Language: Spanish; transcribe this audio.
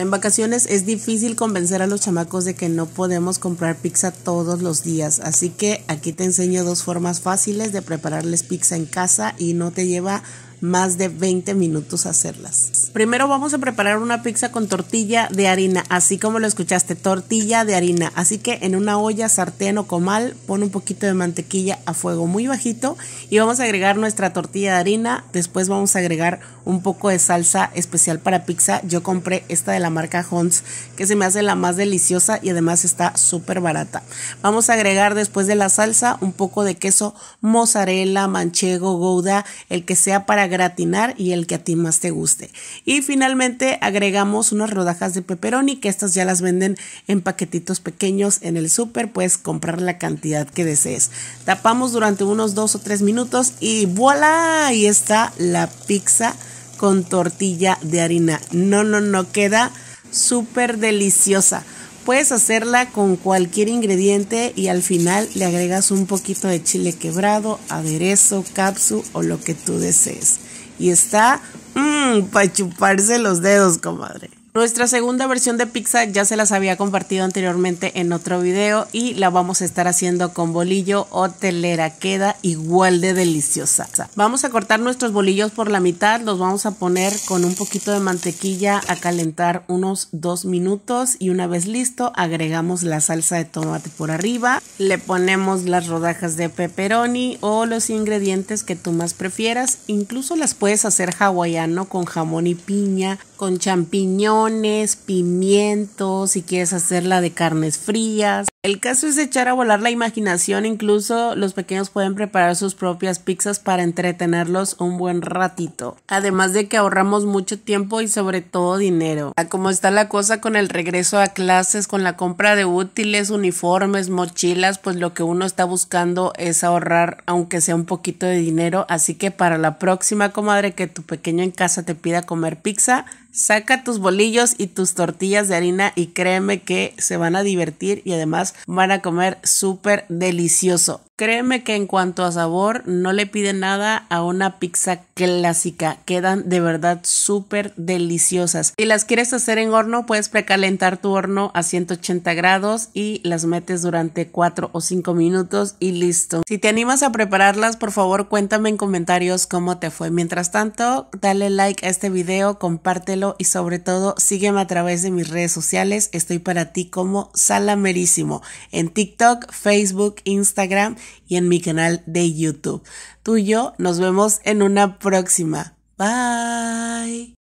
En vacaciones es difícil convencer a los chamacos de que no podemos comprar pizza todos los días, así que aquí te enseño dos formas fáciles de prepararles pizza en casa y no te lleva más de 20 minutos hacerlas. Primero vamos a preparar una pizza con tortilla de harina, así como lo escuchaste, tortilla de harina. Así que en una olla, sartén o comal, pon un poquito de mantequilla a fuego muy bajito y vamos a agregar nuestra tortilla de harina. Después vamos a agregar un poco de salsa especial para pizza. Yo compré esta de la marca Hons, que se me hace la más deliciosa y además está súper barata. Vamos a agregar después de la salsa un poco de queso mozzarella, manchego, gouda, el que sea para gratinar y el que a ti más te guste. Y finalmente agregamos unas rodajas de pepperoni, que estas ya las venden en paquetitos pequeños en el súper, puedes comprar la cantidad que desees. Tapamos durante unos 2 o 3 minutos y voilà, ahí está la pizza con tortilla de harina. No, no, no, queda súper deliciosa. Puedes hacerla con cualquier ingrediente y al final le agregas un poquito de chile quebrado, aderezo, capsu o lo que tú desees. Y está Mmm, pa' chuparse los dedos, comadre. Nuestra segunda versión de pizza ya se las había compartido anteriormente en otro video y la vamos a estar haciendo con bolillo hotelera. Queda igual de deliciosa. Vamos a cortar nuestros bolillos por la mitad, los vamos a poner con un poquito de mantequilla a calentar unos dos minutos y una vez listo agregamos la salsa de tomate por arriba, le ponemos las rodajas de pepperoni o los ingredientes que tú más prefieras, incluso las puedes hacer hawaiano con jamón y piña, con champiñón pimientos, si quieres hacerla de carnes frías. El caso es echar a volar la imaginación, incluso los pequeños pueden preparar sus propias pizzas para entretenerlos un buen ratito. Además de que ahorramos mucho tiempo y sobre todo dinero. Ah, como está la cosa con el regreso a clases, con la compra de útiles, uniformes, mochilas, pues lo que uno está buscando es ahorrar aunque sea un poquito de dinero, así que para la próxima comadre que tu pequeño en casa te pida comer pizza, Saca tus bolillos y tus tortillas de harina y créeme que se van a divertir y además van a comer súper delicioso. Créeme que en cuanto a sabor, no le pide nada a una pizza clásica. Quedan de verdad súper deliciosas. Si las quieres hacer en horno, puedes precalentar tu horno a 180 grados y las metes durante 4 o 5 minutos y listo. Si te animas a prepararlas, por favor cuéntame en comentarios cómo te fue. Mientras tanto, dale like a este video, compártelo y sobre todo sígueme a través de mis redes sociales. Estoy para ti como Salamerísimo en TikTok, Facebook, Instagram y en mi canal de YouTube. Tú y yo nos vemos en una próxima. Bye.